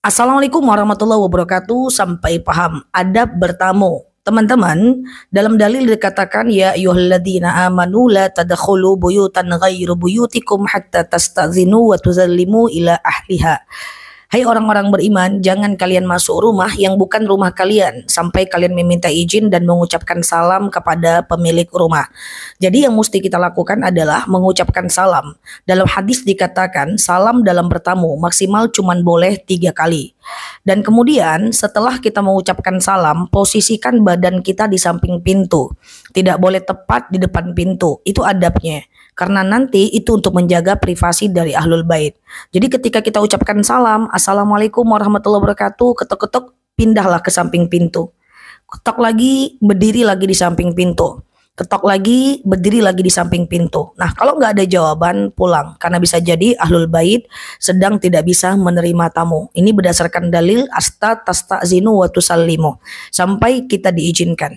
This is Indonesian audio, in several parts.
Assalamualaikum warahmatullahi wabarakatuh. Sampai paham adab bertamu. Teman-teman, dalam dalil dikatakan ya ayyuhalladzina amanu la tadkhulu buyutan ghairu buyutikum hatta tastazinu wa tuzallimu ila ahliha. Hai orang-orang beriman, jangan kalian masuk rumah yang bukan rumah kalian sampai kalian meminta izin dan mengucapkan salam kepada pemilik rumah. Jadi yang mesti kita lakukan adalah mengucapkan salam. Dalam hadis dikatakan salam dalam bertamu maksimal cuma boleh tiga kali. Dan kemudian setelah kita mengucapkan salam, posisikan badan kita di samping pintu. Tidak boleh tepat di depan pintu. Itu adabnya karena nanti itu untuk menjaga privasi dari ahlul bait. Jadi ketika kita ucapkan salam, assalamualaikum warahmatullahi wabarakatuh, ketok-ketok pindahlah ke samping pintu. Ketok lagi, berdiri lagi di samping pintu. Ketok lagi, berdiri lagi di samping pintu. Nah, kalau nggak ada jawaban, pulang. Karena bisa jadi ahlul bait sedang tidak bisa menerima tamu. Ini berdasarkan dalil asta tasta'zinu watu salimu. Sampai kita diizinkan.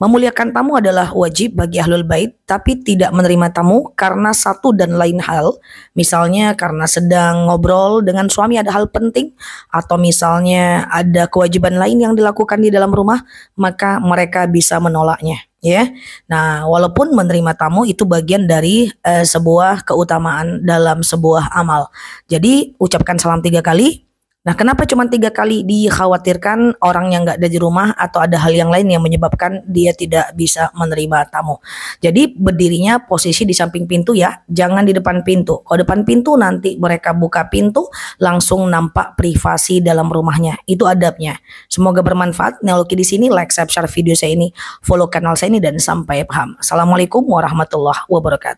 Memuliakan tamu adalah wajib bagi ahlul bait, tapi tidak menerima tamu karena satu dan lain hal. Misalnya karena sedang ngobrol dengan suami ada hal penting, atau misalnya ada kewajiban lain yang dilakukan di dalam rumah, maka mereka bisa menolaknya ya. Nah, walaupun menerima tamu itu bagian dari eh, sebuah keutamaan dalam sebuah amal. Jadi, ucapkan salam tiga kali, Nah, kenapa cuma tiga kali dikhawatirkan orang yang nggak ada di rumah atau ada hal yang lain yang menyebabkan dia tidak bisa menerima tamu? Jadi berdirinya posisi di samping pintu ya, jangan di depan pintu. Kalau depan pintu nanti mereka buka pintu langsung nampak privasi dalam rumahnya. Itu adabnya. Semoga bermanfaat. Neologi di sini like, subscribe video saya ini, follow kanal saya ini dan sampai paham. Assalamualaikum warahmatullahi wabarakatuh.